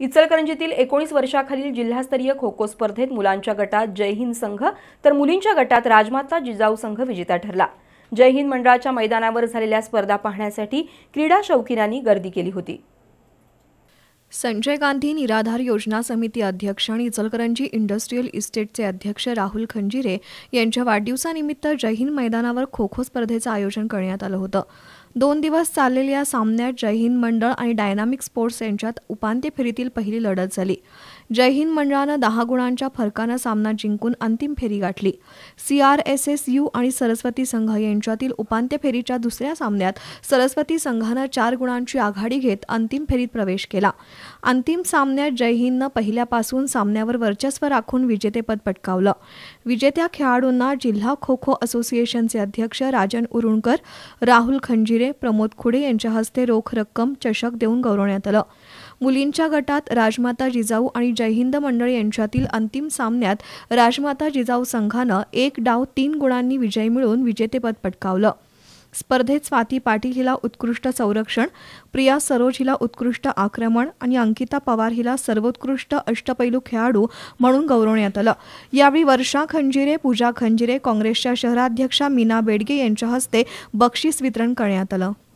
इचलकरंजीतील एकोणीस वर्षाखालील जिल्हास्तरीय खो खो स्पर्धेत मुलांच्या गटात जय हिंद संघ तर मुलींच्या गटात राजमाता जिजाऊ संघ विजेता ठरला जय हिंद मंडळाच्या मैदानावर झालेल्या स्पर्धा पाहण्यासाठी क्रीडा शौकीनांनी गर्दी केली होती संजय गांधी निराधार योजना समिती अध्यक्ष आणि इचलकरंजी इंडस्ट्रीयल इस्टेटचे अध्यक्ष राहुल खंजिरे यांच्या वाढदिवसानिमित्त जयहिंद मैदानावर खो खो स्पर्धेचं आयोजन करण्यात आलं होतं दोन दिवस चाललेल्या सामन्यात जयहिंद मंडळ आणि डायनामिक स्पोर्ट्स यांच्यात उपांत्य फेरीतील पहिली लढत झाली जयहिंद मंडळानं दहा गुणांच्या फरकानं सामना जिंकून अंतिम फेरी गाठली C R S S U आणि सरस्वती संघ यांच्यातील उपांत्य फेरीच्या दुसऱ्या सामन्यात सरस्वती संघानं चार गुणांची आघाडी घेत अंतिम फेरीत प्रवेश केला अंतिम सामन्यात जयहिंदनं पहिल्यापासून सामन्यावर वर्चस्व राखून विजेतेपद पटकावलं विजेत्या खेळाडूंना जिल्हा खो खो असोसिएशनचे अध्यक्ष राजन उरुणकर राहुल खंजिरे प्रमोद खुडे यांच्या हस्ते रोख रक्कम चषक देऊन गौरवण्यात आलं मुलींच्या गटात राजमाता जिजाऊ आणि जयहिंद मंडळ यांच्यातील अंतिम सामन्यात राजमाता जिजाऊ संघानं एक डाव तीन गुणांनी विजय मिळवून विजेतेपद पटकावलं स्पर्धेत स्वाती पाटील हिला उत्कृष्ट संरक्षण प्रिया सरोज हिला उत्कृष्ट आक्रमण आणि अंकिता पवार हिला सर्वोत्कृष्ट अष्टपैलू खेळाडू म्हणून गौरवण्यात आलं यावेळी वर्षा खंजिरे पूजा खंजिरे काँग्रेसच्या शहराध्यक्षा मीना बेडगे यांच्या हस्ते बक्षीस वितरण करण्यात आलं